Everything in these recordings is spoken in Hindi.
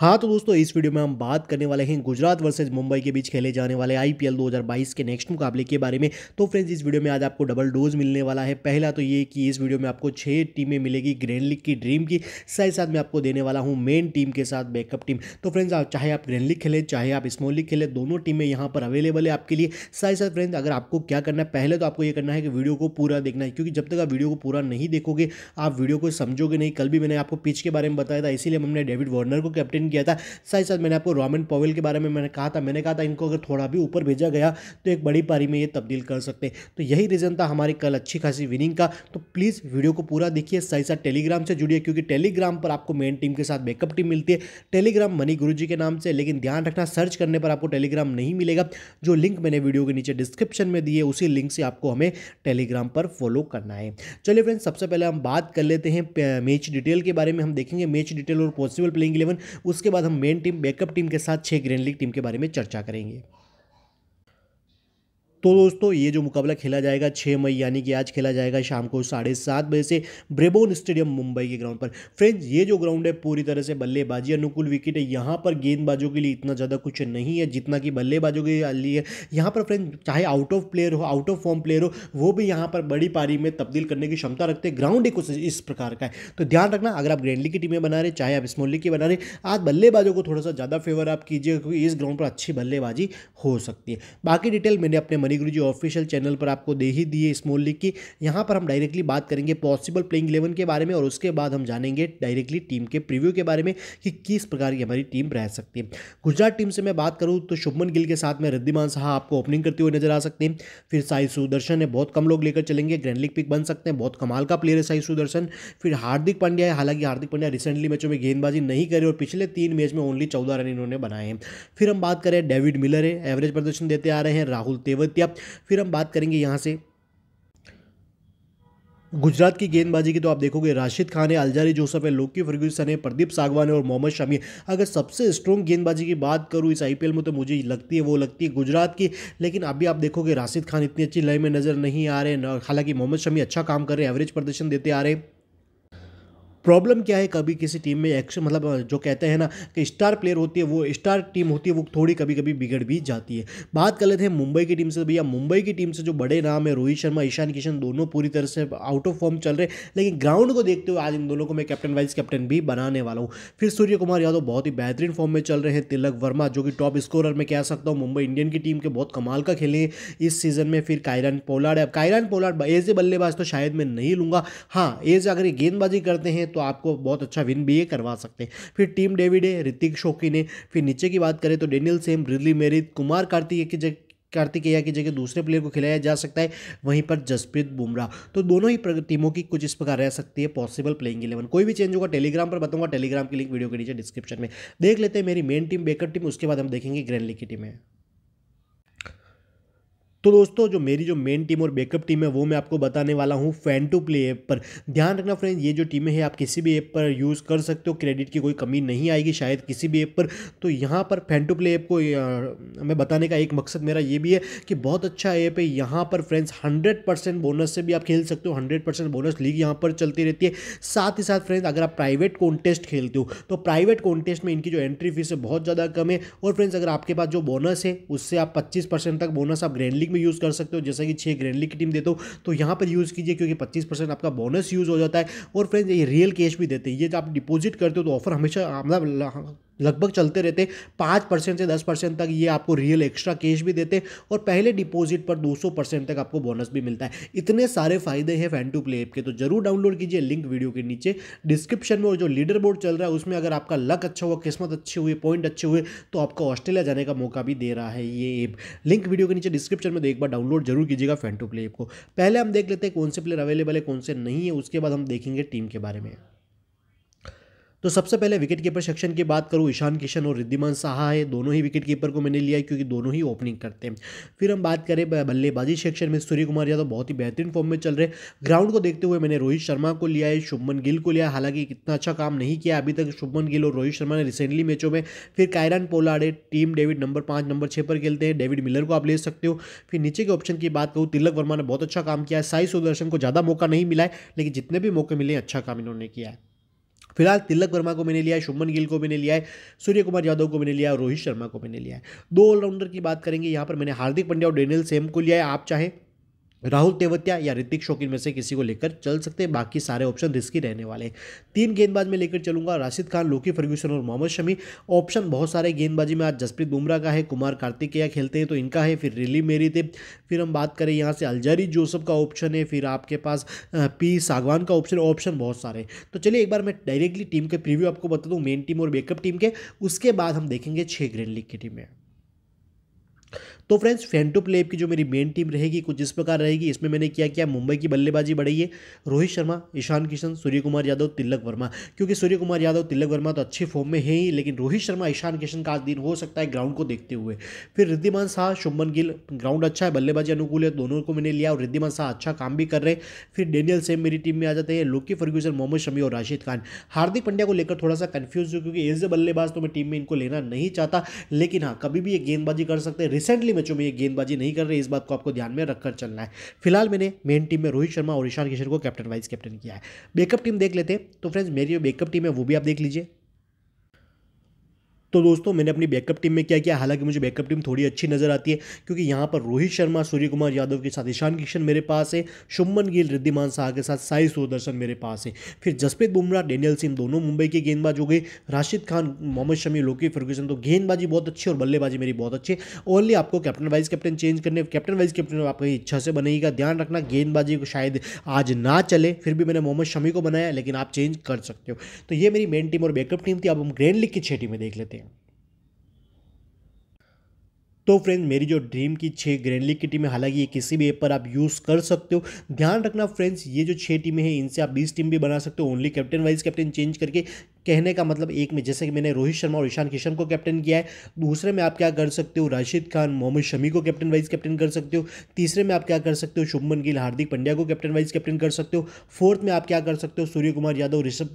हाँ तो दोस्तों इस वीडियो में हम बात करने वाले हैं गुजरात वर्सेज मुंबई के बीच खेले जाने वाले आईपीएल 2022 के नेक्स्ट मुकाबले के बारे में तो फ्रेंड्स इस वीडियो में आज आपको डबल डोज मिलने वाला है पहला तो ये कि इस वीडियो में आपको छह टीमें मिलेगी ग्रैंड लीग की ड्रीम की साथ साथ मैं आपको देने वाला हूँ मेन टीम के साथ बैकअप टीम तो फ्रेंड्स आप चाहे आप ग्रैंड लीग खेले चाहे आप स्मॉल लीग खेले दोनों टीमें यहाँ पर अवेलेबल है आपके लिए साथ साथ फ्रेंड्स अगर आपको क्या करना है पहले तो आपको ये करना है कि वीडियो को पूरा देखना है क्योंकि जब तक आप वीडियो को पूरा नहीं देखोगे आप वीडियो को समझोगे नहीं कल भी मैंने आपको पिच के बारे में बताया था इसीलिए हमने डेविड वार्नर को कैप्टन ओपन किया था साथ ही साथ मैंने आपको रॉमिन पॉवेल के बारे में मैंने कहा था मैंने कहा था इनको अगर थोड़ा भी ऊपर भेजा गया तो एक बड़ी पारी में ये तब्दील कर सकते तो यही रीज़न था हमारी कल अच्छी खासी विनिंग का तो प्लीज़ वीडियो को पूरा देखिए साथ ही साथ टेलीग्राम से जुड़िए क्योंकि टेलीग्राम पर आपको मेन टीम के साथ बैकअप टीम मिलती है टेलीग्राम मनी गुरु के नाम से लेकिन ध्यान रखना सर्च करने पर आपको टेलीग्राम नहीं मिलेगा जो लिंक मैंने वीडियो के नीचे डिस्क्रिप्शन में दिए उसी लिंक से आपको हमें टेलीग्राम पर फॉलो करना है चलिए फ्रेंड्स सबसे पहले हम बात कर लेते हैं मैच डिटेल के बारे में हम देखेंगे मैच डिटेल और पॉसिबल प्लेइंग इलेवन उस उसके बाद हम मेन टीम बैकअप टीम के साथ छह ग्रैंड लीग टीम के बारे में चर्चा करेंगे तो दोस्तों ये जो मुकाबला खेला जाएगा छः मई यानी कि आज खेला जाएगा शाम को साढ़े सात बजे से ब्रेबोन स्टेडियम मुंबई के ग्राउंड पर फ्रेंड्स ये जो ग्राउंड है पूरी तरह से बल्लेबाजी अनुकूल विकेट है यहाँ पर गेंदबाजों के लिए इतना ज़्यादा कुछ नहीं है जितना कि बल्लेबाजों के लिए यहाँ पर फ्रेंड चाहे आउट ऑफ प्लेयर हो आउट ऑफ फॉर्म प्लेयर हो वो भी यहाँ पर बड़ी पारी में तब्दील करने की क्षमता रखते हैं ग्राउंड ही कुछ इस प्रकार का है तो ध्यान रखना अगर आप ग्रैंड की टीमें बना रहे चाहे आप स्मॉल लीग की बना रहे आज बल्लेबाजों को थोड़ा सा ज़्यादा फेवर आप कीजिए क्योंकि इस ग्राउंड पर अच्छी बल्लेबाजी हो सकती है बाकी डिटेल मैंने अपने मनी गुरु जी ऑफिशियल चैनल पर आपको दे ही दिए स्मॉल लीग की यहाँ पर हम डायरेक्टली बात करेंगे पॉसिबल प्लेइंग इलेवन के बारे में और उसके बाद हम जानेंगे डायरेक्टली टीम के प्रिव्यू के बारे में कि किस प्रकार की हमारी टीम रह सकती है गुजरात टीम से मैं बात करूँ तो शुभमन गिल के साथ में रद्दीमान शाह आपको ओपनिंग करते हुए नजर आ सकते हैं फिर साई सुदर्शन है बहुत कम लोग लेकर चलेंगे ग्रैंड लीग पिक बन सकते हैं बहुत कमाल का प्लेयर है साई सुदर्शन फिर हार्दिक पांड्या है हालांकि हार्दिक पांड्या रिसेंटली मैचों में गेंदबाजी नहीं करे और पिछले तीन मैच में ओनली चौदह रन इन्होंने बनाए हैं फिर हम बात करें डेविड मिलर है एवरेज प्रदर्शन देते आ रहे हैं राहुल तेवत सकती है फिर हम बात करेंगे यहाँ से गुजरात की गेंदबाजी की तो आप देखोगे राशिद खान है अलजारी जोसफ है लोकी फर्ग्यूसन है प्रदीप सागवान है और मोहम्मद शमी अगर सबसे स्ट्रॉन्ग गेंदबाजी की बात करूँ इस आईपीएल में तो मुझे लगती है वो लगती है गुजरात की लेकिन अभी आप देखोगे राशिद खान इतनी अच्छी लय में नज़र नहीं आ रहे हालांकि मोहम्मद शमी अच्छा काम कर रहे हैं एवरेज प्रदर्शन देते आ रहे हैं प्रॉब्लम क्या है कभी किसी टीम में एक्शन मतलब जो कहते हैं ना कि स्टार प्लेयर होती है वो स्टार टीम होती है वो थोड़ी कभी कभी बिगड़ भी जाती है बात कर लेते हैं मुंबई की टीम से भैया मुंबई की टीम से जो बड़े नाम है रोहित शर्मा ईशान किशन दोनों पूरी तरह से आउट ऑफ फॉर्म चल रहे लेकिन ग्राउंड को देखते हुए आज इन दोनों को मैं कैप्टन वाइस कैप्टन भी बनाने वाला हूँ फिर सूर्य कुमार यादव बहुत ही बेहतरीन फॉर्म में चल रहे हैं तिलक वर्मा जो कि टॉप स्कोरर में कह सकता हूँ मुंबई इंडियन की टीम के बहुत कमाल का खेले हैं इस सीजन में फिर कायरन पोलार्ड है कायरन पोलार्ड एज ए बल्लेबाज तो शायद मैं नहीं लूंगा हाँ एज अगर ये गेंदबाजी करते हैं तो आपको बहुत अच्छा विन भी ये करवा सकते हैं फिर टीम डेविड है ऋतिक शोकी ने फिर नीचे की बात करें तो डेनियल सेम रिदली मेरित कुमार कार्तिक की जगह कार्तिकेया की जगह दूसरे प्लेयर को खिलाया जा सकता है वहीं पर जसप्रीत बुमराह तो दोनों ही टीमों की कुछ इस प्रकार रह सकती है पॉसिबल प्लेइंग इलेवन कोई भी चेंज होगा टेलीग्राम पर बताऊंगा टेलीग्राम की लिंक वीडियो के नीचे डिस्क्रिप्शन में देख लेते हैं मेरी मेन टीम बेकर टीम उसके बाद हम देखेंगे ग्रैंड लीग की टीमें तो दोस्तों जो मेरी जो मेन टीम और बैकअप टीम है वो मैं आपको बताने वाला हूँ फैन टू प्ले ऐप पर ध्यान रखना फ्रेंड ये जो टीमें हैं आप किसी भी ऐप पर यूज़ कर सकते हो क्रेडिट की कोई कमी नहीं आएगी शायद किसी भी ऐप पर तो यहाँ पर फैन टू प्ले ऐप को मैं बताने का एक मकसद मेरा ये भी है कि बहुत अच्छा ऐप है यहाँ पर फ्रेंड्स हंड्रेड परसेंट बोनस से भी आप खेल सकते हो हंड्रेड परसेंट बोनस लीग यहाँ पर चलती रहती है साथ ही साथ फ्रेंड्स अगर आप प्राइवेट कॉन्टेस्ट खेलते हो तो प्राइवेट कॉन्टेस्ट में इनकी जो एंट्री फीस है बहुत ज़्यादा कम है और फ्रेंड्स अगर आपके पास जो बोनस है उससे आप पच्चीस तक बोनस आप ग्रैंड लीग में यूज़ कर सकते हो जैसे कि छः ग्रैंडली की टीम देते हो तो यहाँ पर यूज़ कीजिए क्योंकि पच्चीस परसेंट आपका बोनस यूज़ हो जाता है और फ्रेंड्स ये रियल कैश भी देते हैं ये आप डिपोजिट करते हो तो ऑफर हमेशा मतलब लगभग चलते रहते पाँच परसेंट से दस परसेंट तक ये आपको रियल एक्स्ट्रा कैश भी देते और पहले डिपॉजिट पर दो सौ परसेंट तक आपको बोनस भी मिलता है इतने सारे फायदे हैं फैन टू प्ले ऐप के तो जरूर डाउनलोड कीजिए लिंक वीडियो के नीचे डिस्क्रिप्शन में और जो लीडर बोर्ड चल रहा है उसमें अगर आपका लक अच्छा हुआ किस्मत अच्छी हुई पॉइंट अच्छे हुए तो आपको ऑस्ट्रेलिया जाने का मौका भी दे रहा है ये ऐप लिंक वीडियो के नीचे डिस्क्रिप्शन में तो एक बार डाउनलोड जरूर कीजिएगा फैन टू प्ले ऐप को पहले हम देख लेते हैं कौन से प्लेयर अवेलेबल है कौन से नहीं है उसके बाद हम देखेंगे टीम के बारे में तो सबसे पहले विकेट कीपर सेक्शन की बात करूँ ईशान किशन और रिद्धिमान साहा है दोनों ही विकेट कीपर को मैंने लिया है क्योंकि दोनों ही ओपनिंग करते हैं फिर हम बात करें बल्लेबाजी सेक्शन में सूर्य कुमार यादव बहुत ही बेहतरीन फॉर्म में चल रहे ग्राउंड को देखते हुए मैंने रोहित शर्मा को लिया है शुभमन गिल को लिया हालांकि कितना अच्छा काम नहीं किया अभी तक शुभमन गिल और रोहित शर्मा ने रिसेंटली मैचों में फिर Kieron Pollard Tim David number पाँच नंबर छः पर खेलते हैं डेविड मिलर को आप ले सकते हो फिर नीचे के ऑप्शन की बात करूँ तिलक वर्मा ने बहुत अच्छा काम किया है साई सुदर्शन को ज़्यादा मौका नहीं मिला है लेकिन जितने भी मौके मिले अच्छा काम इन्होंने किया है फिलहाल तिलक वर्मा को मैंने लिया है शुभमन गिल को मैंने लिया है सूर्य कुमार यादव को मैंने लिया है रोहित शर्मा को मैंने लिया है दो ऑलराउंडर की बात करेंगे यहाँ पर मैंने हार्दिक पंड्या और डेनियल सेम को लिया है आप चाहें राहुल तेवतिया या ऋतिक शौकीन में से किसी को लेकर चल सकते हैं बाकी सारे ऑप्शन रिस्की रहने वाले तीन गेंदबाज में लेकर चलूंगा राशिद खान लोकी फर्ग्यूसन और मोहम्मद शमी ऑप्शन बहुत सारे गेंदबाजी में आज जसप्रीत बुमराह का है कुमार कार्तिकेया खेलते हैं तो इनका है फिर रिली मेरी थे फिर हम बात करें यहाँ से अलजारी जोसफ का ऑप्शन है फिर आपके पास पी सागवान का ऑप्शन ऑप्शन बहुत सारे तो चलिए एक बार मैं डायरेक्टली टीम के प्रीव्यू आपको बता दूँ मेन टीम और बैकअप टीम के उसके बाद हम देखेंगे छः ग्रेन लीग की टीमें तो फ्रेंड्स फेंटो प्लेब की जो मेरी मेन टीम रहेगी कुछ इस प्रकार रहेगी इसमें मैंने क्या किया मुंबई की बल्लेबाजी बढ़ी है रोहित शर्मा ईशान किशन सूर्य कुमार यादव तिलक वर्मा क्योंकि सूर्य कुमार यादव तिलक वर्मा तो अच्छे फॉर्म में है ही लेकिन रोहित शर्मा ईशान किशन का आज दिन हो सकता है ग्राउंड को देखते हुए फिर रिद्धिमान शाह शुभमन गिल ग्राउंड अच्छा है बल्लेबाजी अनुकूल है दोनों को मैंने लिया और रिद्धिमान शाह अच्छा काम भी कर रहे हैं फिर डेनियल सेम मेरी टीम में आ जाते हैं लोकी फर्ग्यूसन मोहम्मद शमी और राशिद खान हार्दिक पंड्या को लेकर थोड़ा सा कन्फ्यूज हूँ क्योंकि एज ए बल्लेबाज तो मैं टीम में इनको लेना नहीं चाहता लेकिन हाँ कभी भी ये गेंदबाजी कर सकते हैं रिसेंटली मैचों में ये गेंदबाजी नहीं कर रहे इस बात को आपको ध्यान में रखकर चलना है फिलहाल मैंने मेन टीम में रोहित शर्मा और ईशान किशन को कैप्टन वाइस कैप्टन किया है बैकअप टीम देख लेते हैं तो फ्रेंड्स मेरी जो बैकअप टीम है वो भी आप देख लीजिए तो दोस्तों मैंने अपनी बैकअप टीम में क्या किया हालांकि मुझे बैकअप टीम थोड़ी अच्छी नजर आती है क्योंकि यहाँ पर रोहित शर्मा सूर्य कुमार यादव के साथ ईशान किशन मेरे पास है शुभमन गिल रिद्धिमान शाह के साथ साई सुदर्शन मेरे पास है फिर जसप्रीत बुमराह डेनियल सिंह दोनों मुंबई के गेंदबाज हो गए राशिद खान मोहम्मद शमी लोकी फर्गूसन तो गेंदबाजी बहुत अच्छी और बल्लेबाजी मेरी बहुत अच्छी ओनली आपको कैप्टन वाइस कैप्टन चेंज करने कैप्टन वाइस कैप्टन आपकी इच्छा से बनेगा ध्यान रखना गेंदबाजी को शायद आज ना चले फिर भी मैंने मोहम्मद शमी को बनाया लेकिन आप चेंज कर सकते हो तो ये मेरी मेन टीम और बैकअप टीम थी अब हम ग्रैंड लीग की छेटी टीमें देख लेते हैं तो फ्रेंड्स मेरी जो ड्रीम की छः ग्रैंड लीग की टीमें हालांकि ये किसी भी ऐप पर आप यूज़ कर सकते हो ध्यान रखना फ्रेंड्स ये जो छः टीमें हैं इनसे आप बीस टीम भी बना सकते हो only captain vice captain change करके कहने का मतलब एक में जैसे कि मैंने रोहित शर्मा और ईशान किशन को कैप्टन किया है दूसरे में आप क्या कर सकते हो राशिद खान मोहम्मद शमी को कैप्टन वाइज कैप्टन कर सकते हो तीसरे में आप क्या कर सकते हो शुभमन गिल हार्दिक पंड्या को कैप्टन वाइज कैप्टन कर सकते हो फोर्थ में आप क्या कर सकते हो सूर्य कुमार यादव ऋषभ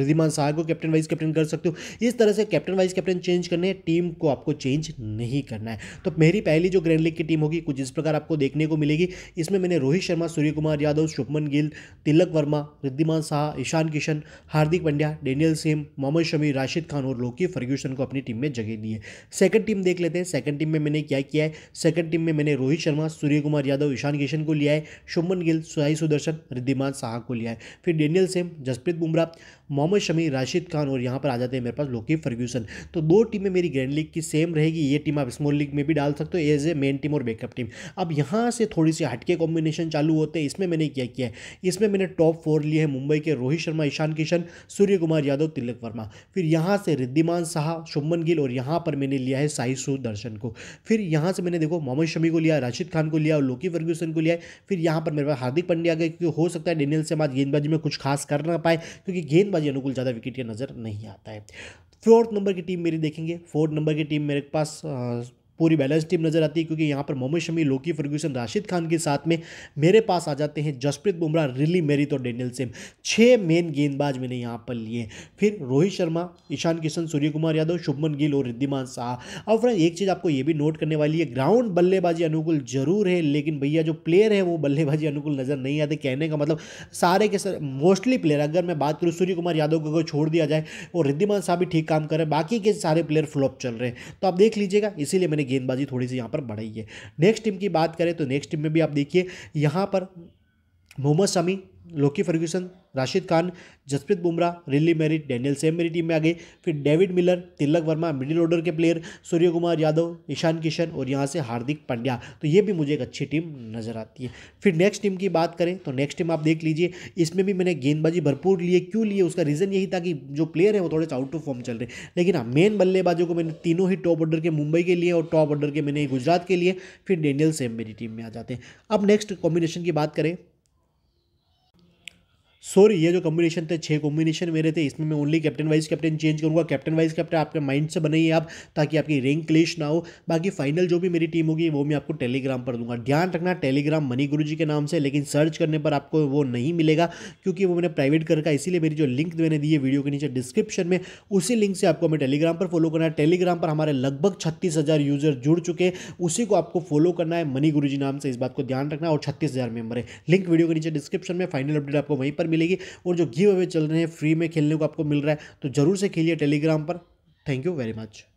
रिधिमान शाह को कैप्टन वाइज कैप्टन कर सकते हो इस तरह से कैप्टन वाइज कैप्टन चेंज करने हैं टीम को आपको चेंज नहीं करना है तो मेरी पहली जो ग्रैंड लीग की टीम होगी कुछ इस प्रकार आपको देखने को मिलेगी इसमें मैंने Rohit Sharma Surya Kumar Yadav Shubman Gill Tilak Varma Wriddhiman Saha Ishan Kishan Hardik Pandya Danny Daniel Sams Mohammed Shami Rashid Khan और लोकी फर्ग्यूसन को अपनी टीम में जगह दी है सेकंड टीम देख लेते हैं सेकंड टीम में मैंने क्या किया है सेकंड टीम में मैंने रोहित शर्मा सूर्य कुमार यादव ईशान किशन को लिया है शुभमन गिल सुहाई सुदर्शन रिद्धिमान साहा को लिया है फिर डेनियल सिम जसप्रीत बुमराह मोहम्मद शमी राशिद खान और यहाँ पर आ जाते हैं मेरे पास लोकी फर्ग्यूसन तो दो टीमें मेरी ग्रैंड लीग की सेम रहेगी ये टीम आप स्मॉल लीग में भी डाल सकते हो एज ए मेन टीम और बैकअप टीम अब यहाँ से थोड़ी सी हटके कॉम्बिनेशन चालू होते हैं इसमें मैंने क्या किया है इसमें मैंने टॉप फोर लिए है मुंबई के रोहित शर्मा ईशान किशन सूर्य कुमार यादव तिलक वर्मा फिर यहाँ से रिद्धिमान शाह शुभमन गिल और यहाँ पर मैंने लिया है साई सुदर्शन को फिर यहाँ से मैंने देखो मोहम्मद शमी को लिया राशिद खान को लिया और लोकी फर्ग्यूसन को लिया फिर यहाँ पर मेरे पास हार्दिक पंड्या गए क्योंकि हो सकता है डेनियल से आज गेंदबाजी में कुछ खास कर ना पाए क्योंकि गेंदबाजी अनुकूल ज़्यादा विकेट नज़र नहीं आता है फोर्थ नंबर की टीम मेरी देखेंगे फोर्थ नंबर की टीम मेरे पास पूरी बैलेंस टीम नजर आती है क्योंकि यहाँ पर मोहम्मद शमी लोकी फर्ग्यूसन राशिद खान के साथ में मेरे पास आ जाते हैं जसप्रीत बुमराह रिली मेरित और डेनियल सिम छः मेन गेंदबाज मैंने यहाँ पर लिए फिर रोहित शर्मा ईशान किशन सूर्य कुमार यादव शुभमन गिल और रिद्धिमान शाह और फ्रेंड एक चीज़ आपको ये भी नोट करने वाली है ग्राउंड बल्लेबाजी अनुकूल जरूर है लेकिन भैया जो प्लेयर है वो बल्लेबाजी अनुकूल नज़र नहीं आते कहने का मतलब सारे के सर मोस्टली प्लेयर अगर मैं बात करूँ सूर्य कुमार यादव को छोड़ दिया जाए और रिद्धिमान शाह भी ठीक काम करें बाकी के सारे प्लेयर फ्लॉप चल रहे हैं तो आप देख लीजिएगा इसीलिए मैंने गेंदबाजी थोड़ी सी यहाँ पर बढ़ी है नेक्स्ट टीम की बात करें तो नेक्स्ट टीम में भी आप देखिए यहाँ पर Mohammed Shami Lockie Ferguson Rashid Khan Jasprit Bumrah Riley Meredith Daniel Sams मेरी टीम में आ गए फिर David Miller Tilak Varma middle order के प्लेयर सूर्य कुमार यादव ईशान किशन और यहाँ से हार्दिक पांड्या तो ये भी मुझे एक अच्छी टीम नज़र आती है फिर नेक्स्ट टीम की बात करें तो नेक्स्ट टीम आप देख लीजिए इसमें भी मैंने गेंदबाजी भरपूर लिए क्यों लिए उसका रीज़न यही था कि जो प्लेयर है वो थोड़े से आउट ऑफ फॉर्म चल रहे लेकिन हाँ मेन बल्लेबाजों को मैंने तीनों ही टॉप ऑर्डर के मुंबई के लिए और टॉप ऑर्डर के मैंने गुजरात के लिए फिर डेनियल सेम मेरी टीम में आ जाते हैं अब नेक्स्ट कॉम्बिनेशन की बात करें सॉरी ये जो कॉम्बिनेशन थे छह कॉम्बिनेशन मेरे थे इसमें मैं only captain vice captain change करूँगा कैप्टन वाइज कैप्टन आपके माइंड से बनाइए आप ताकि आपकी रैंक क्लेश ना हो बाकी फाइनल जो भी मेरी टीम होगी वो मैं आपको टेलीग्राम पर दूंगा ध्यान रखना टेलीग्राम मनी गुरु जी के नाम से लेकिन सर्च करने पर आपको वो नहीं मिलेगा क्योंकि वो मैंने प्राइवेट कर रखा इसीलिए मेरी जो लिंक मैंने दी है वीडियो के नीचे डिस्क्रिप्शन में उसी लिंक से आपको हमें टेलीग्राम पर फॉलो करना है टेलीग्राम पर हमारे लगभग छत्तीस हज़ार यूज़र जुड़ चुके हैं उसी को आपको फॉलो करना है मनी गुरु जी नाम से इस बात को ध्यान रखना और छत्तीस हज़ार है लिंक वीडियो के नीचे डिस्क्रिप्शन में फाइनल अपडेट आपको वहीं पर मिलेगी और जो गिव अवे चल रहे हैं फ्री में खेलने को आपको मिल रहा है तो ज़रूर से खेलिए टेलीग्राम पर थैंक यू वेरी मच